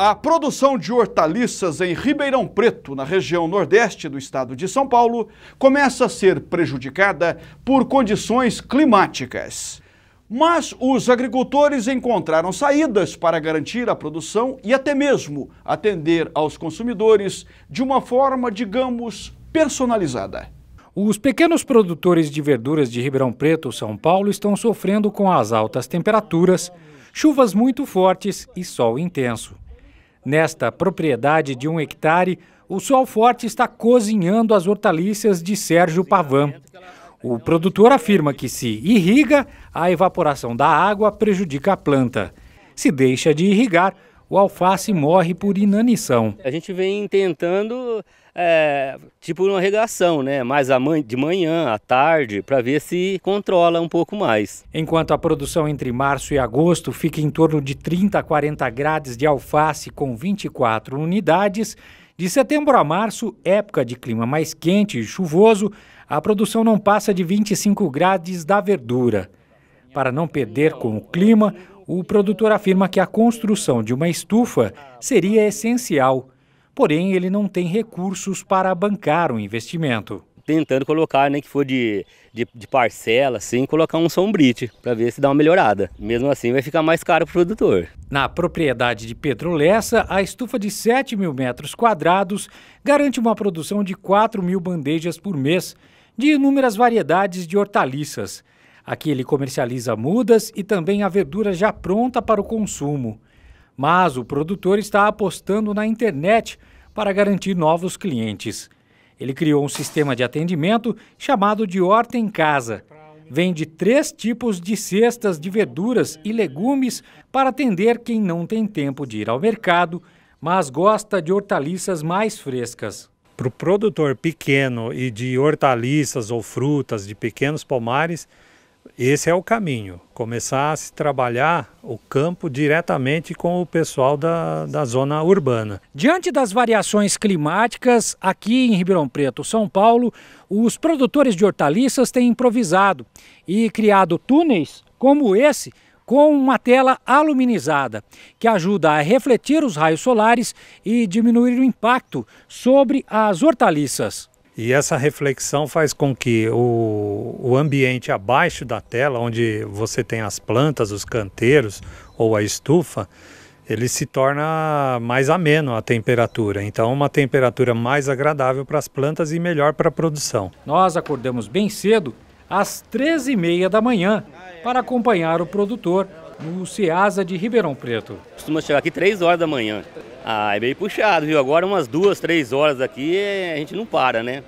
A produção de hortaliças em Ribeirão Preto, na região nordeste do estado de São Paulo, começa a ser prejudicada por condições climáticas. Mas os agricultores encontraram saídas para garantir a produção e até mesmo atender aos consumidores de uma forma, digamos, personalizada. Os pequenos produtores de verduras de Ribeirão Preto, São Paulo, estão sofrendo com as altas temperaturas, chuvas muito fortes e sol intenso. Nesta propriedade de um hectare, o sol forte está cozinhando as hortaliças de Sérgio Pavan. O produtor afirma que se irriga, a evaporação da água prejudica a planta. Se deixa de irrigar, o alface morre por inanição. A gente vem tentando é, tipo uma regação, né? Mais de manhã, à tarde, para ver se controla um pouco mais. Enquanto a produção entre março e agosto fica em torno de 30 a 40 grades de alface com 24 unidades, de setembro a março, época de clima mais quente e chuvoso, a produção não passa de 25 grades da verdura. Para não perder com o clima, o produtor afirma que a construção de uma estufa seria essencial porém ele não tem recursos para bancar o investimento. Tentando colocar, nem né, que for de, de, de, parcela, assim, colocar um sombrite para ver se dá uma melhorada. Mesmo assim, vai ficar mais caro para o produtor. Na propriedade de Lessa, a estufa de 7 mil metros quadrados garante uma produção de 4 mil bandejas por mês, de inúmeras variedades de hortaliças. Aqui ele comercializa mudas e também a verdura já pronta para o consumo mas o produtor está apostando na internet para garantir novos clientes. Ele criou um sistema de atendimento chamado de Horta em Casa. Vende três tipos de cestas de verduras e legumes para atender quem não tem tempo de ir ao mercado, mas gosta de hortaliças mais frescas. Para o produtor pequeno e de hortaliças ou frutas de pequenos pomares, esse é o caminho, começar a se trabalhar o campo diretamente com o pessoal da, da zona urbana. Diante das variações climáticas, aqui em Ribeirão Preto, São Paulo, os produtores de hortaliças têm improvisado e criado túneis como esse com uma tela aluminizada, que ajuda a refletir os raios solares e diminuir o impacto sobre as hortaliças. E essa reflexão faz com que o, o ambiente abaixo da tela, onde você tem as plantas, os canteiros ou a estufa, ele se torna mais ameno a temperatura. Então, uma temperatura mais agradável para as plantas e melhor para a produção. Nós acordamos bem cedo, às 13h30 da manhã, para acompanhar o produtor no Ceasa de Ribeirão Preto. Costuma chegar aqui 3 horas da manhã. Ah, é meio puxado, viu? Agora umas duas, três horas aqui é, a gente não para, né?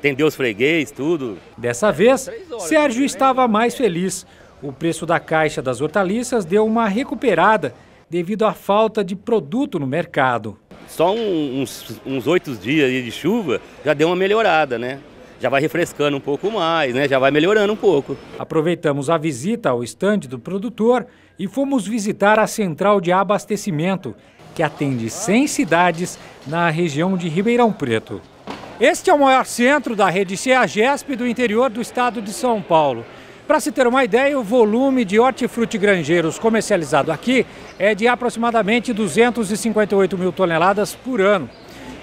Tem os freguês, tudo. Dessa é, vez, Sérgio né? estava mais feliz. O preço da caixa das hortaliças deu uma recuperada devido à falta de produto no mercado. Só um, uns, uns oito dias de chuva já deu uma melhorada, né? já vai refrescando um pouco mais, né? Já vai melhorando um pouco. Aproveitamos a visita ao estande do produtor e fomos visitar a central de abastecimento, que atende 100 cidades na região de Ribeirão Preto. Este é o maior centro da rede CEAGESP do interior do estado de São Paulo. Para se ter uma ideia, o volume de hortifruti granjeiros comercializado aqui é de aproximadamente 258 mil toneladas por ano.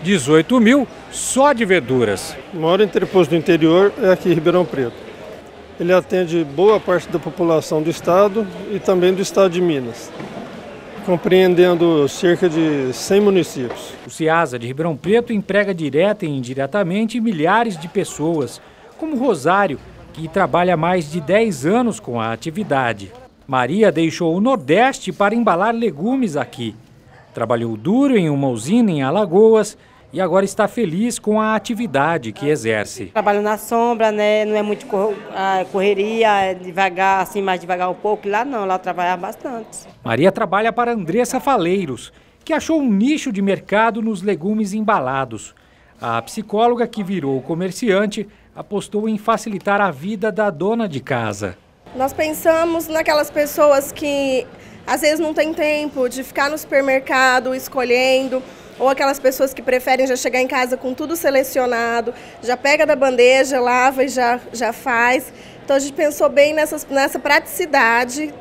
18 mil só de verduras. O maior interposto do interior é aqui em Ribeirão Preto. Ele atende boa parte da população do estado e também do estado de Minas compreendendo cerca de 100 municípios. O CIASA de Ribeirão Preto emprega direta e indiretamente milhares de pessoas, como Rosário, que trabalha há mais de 10 anos com a atividade. Maria deixou o Nordeste para embalar legumes aqui. Trabalhou duro em uma usina em Alagoas e agora está feliz com a atividade que exerce. Trabalho na sombra, né? Não é muito correria, é devagar, assim, mais devagar um pouco. Lá não, lá trabalha bastante. Maria trabalha para Andressa Faleiros, que achou um nicho de mercado nos legumes embalados. A psicóloga que virou comerciante apostou em facilitar a vida da dona de casa. Nós pensamos naquelas pessoas que às vezes não tem tempo de ficar no supermercado escolhendo ou aquelas pessoas que preferem já chegar em casa com tudo selecionado, já pega da bandeja, lava e já, já faz. Então a gente pensou bem nessas, nessa praticidade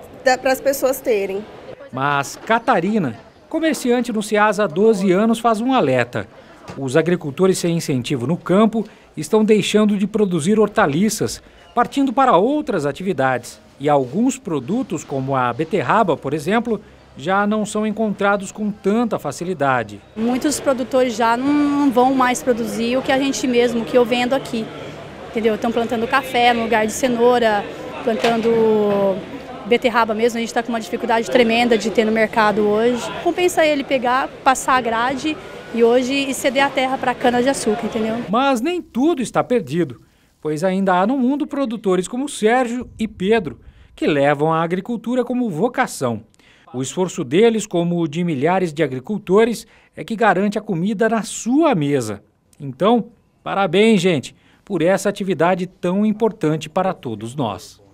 para as pessoas terem. Mas Catarina, comerciante no Ciasa há 12 anos, faz um alerta. Os agricultores sem incentivo no campo estão deixando de produzir hortaliças, partindo para outras atividades. E alguns produtos, como a beterraba, por exemplo, já não são encontrados com tanta facilidade. Muitos produtores já não vão mais produzir o que a gente mesmo, o que eu vendo aqui. Entendeu? Estão plantando café no lugar de cenoura, plantando beterraba mesmo, a gente está com uma dificuldade tremenda de ter no mercado hoje. Compensa ele pegar, passar a grade e hoje ceder a terra para cana-de-açúcar, entendeu? Mas nem tudo está perdido, pois ainda há no mundo produtores como Sérgio e Pedro, que levam a agricultura como vocação. O esforço deles, como o de milhares de agricultores, é que garante a comida na sua mesa. Então, parabéns, gente, por essa atividade tão importante para todos nós.